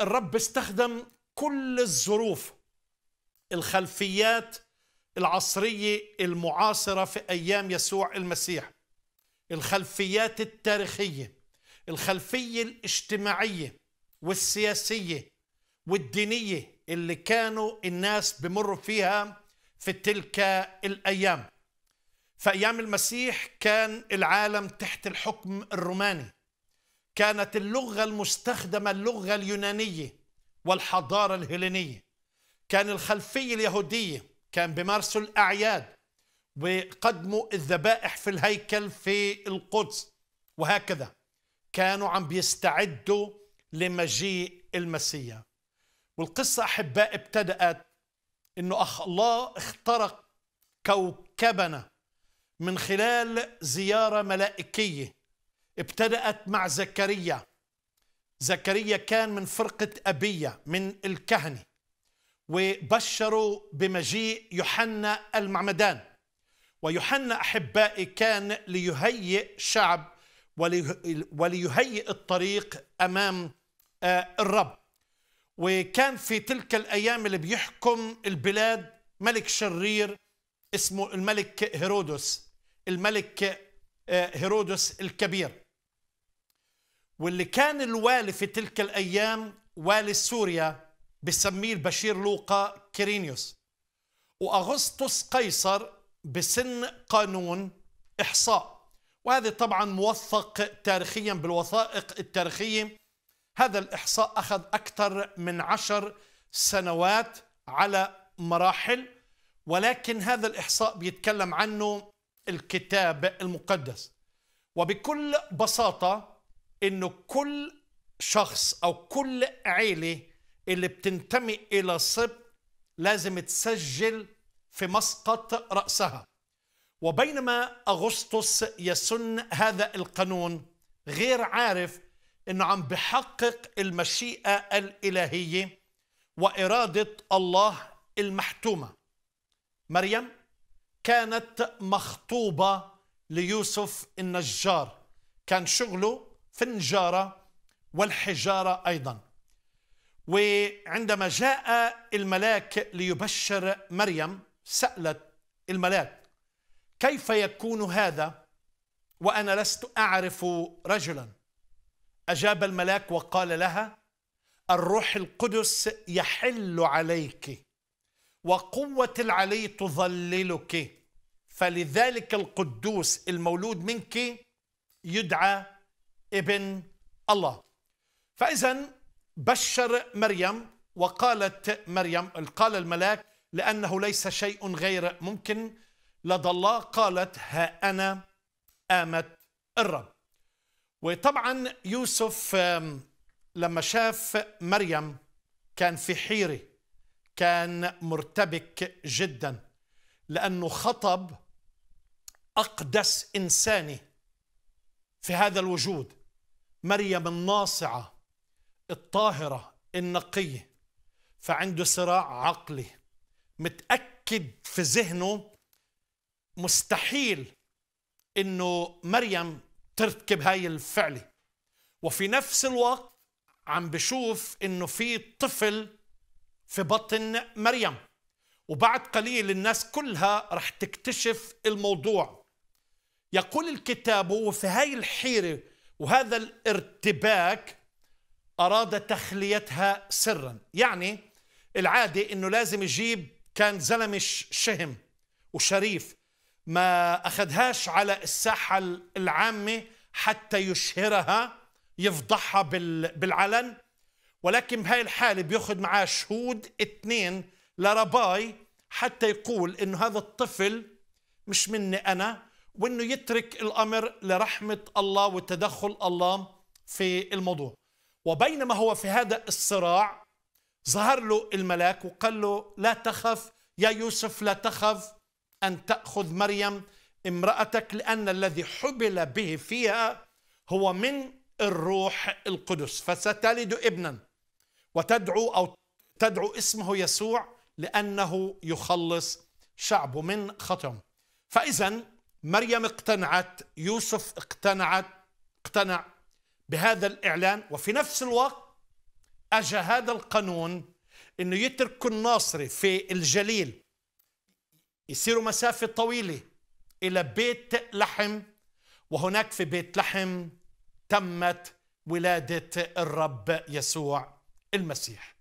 الرب استخدم كل الظروف الخلفيات العصريه المعاصره في ايام يسوع المسيح الخلفيات التاريخيه الخلفيه الاجتماعيه والسياسيه والدينيه اللي كانوا الناس بمروا فيها في تلك الايام في ايام المسيح كان العالم تحت الحكم الروماني كانت اللغة المستخدمة اللغة اليونانية والحضارة الهيلينية كان الخلفية اليهودية كان بيمارسوا الأعياد وقدموا الذبائح في الهيكل في القدس وهكذا كانوا عم بيستعدوا لمجيء المسيح والقصة أحباء ابتدأت أنه أخ الله اخترق كوكبنا من خلال زيارة ملائكية ابتدأت مع زكريا زكريا كان من فرقة أبية من الكهنة وبشروا بمجيء يوحنا المعمدان ويوحنا أحبائي كان ليهيئ شعب وليهيئ الطريق أمام آه، الرب وكان في تلك الأيام اللي بيحكم البلاد ملك شرير اسمه الملك هيرودس الملك آه، هيرودس الكبير واللي كان الوالي في تلك الأيام والي سوريا بسميه البشير لوقا كيرينيوس وأغسطس قيصر بسن قانون إحصاء وهذا طبعا موثق تاريخيا بالوثائق التاريخية هذا الإحصاء أخذ أكثر من عشر سنوات على مراحل ولكن هذا الإحصاء بيتكلم عنه الكتاب المقدس وبكل بساطة أنه كل شخص أو كل عيلة اللي بتنتمي إلى صب لازم تسجل في مسقط رأسها وبينما أغسطس يسن هذا القانون غير عارف أنه عم بحقق المشيئة الإلهية وإرادة الله المحتومة مريم كانت مخطوبة ليوسف النجار كان شغله في النجارة والحجارة أيضا وعندما جاء الملاك ليبشر مريم سألت الملاك كيف يكون هذا وأنا لست أعرف رجلا أجاب الملاك وقال لها الروح القدس يحل عليك وقوة العلي تظللك فلذلك القدوس المولود منك يدعى ابن الله فإذا بشر مريم وقالت مريم قال الملاك لأنه ليس شيء غير ممكن لدى الله قالت ها أنا آمت الرب وطبعا يوسف لما شاف مريم كان في حيره كان مرتبك جدا لأنه خطب أقدس إنسانة في هذا الوجود مريم الناصعة الطاهرة النقية فعنده صراع عقلي متأكد في ذهنه مستحيل انه مريم ترتكب هاي الفعلة وفي نفس الوقت عم بشوف انه في طفل في بطن مريم وبعد قليل الناس كلها رح تكتشف الموضوع يقول الكتاب وفي هاي الحيرة وهذا الارتباك أراد تخليتها سرا يعني العادة أنه لازم يجيب كان زلمة شهم وشريف ما أخذهاش على الساحة العامة حتى يشهرها يفضحها بالعلن ولكن بهاي الحالة بياخد معاه شهود اثنين لرباي حتى يقول انه هذا الطفل مش مني انا وانه يترك الامر لرحمه الله وتدخل الله في الموضوع وبينما هو في هذا الصراع ظهر له الملاك وقال له لا تخف يا يوسف لا تخف ان تاخذ مريم امراتك لان الذي حبل به فيها هو من الروح القدس فستلد ابنا وتدعو او تدعو اسمه يسوع لانه يخلص شعبه من خطاهم فاذا مريم اقتنعت يوسف اقتنعت اقتنع بهذا الإعلان وفي نفس الوقت أجى هذا القانون أنه يترك الناصري في الجليل يسيروا مسافة طويلة إلى بيت لحم وهناك في بيت لحم تمت ولادة الرب يسوع المسيح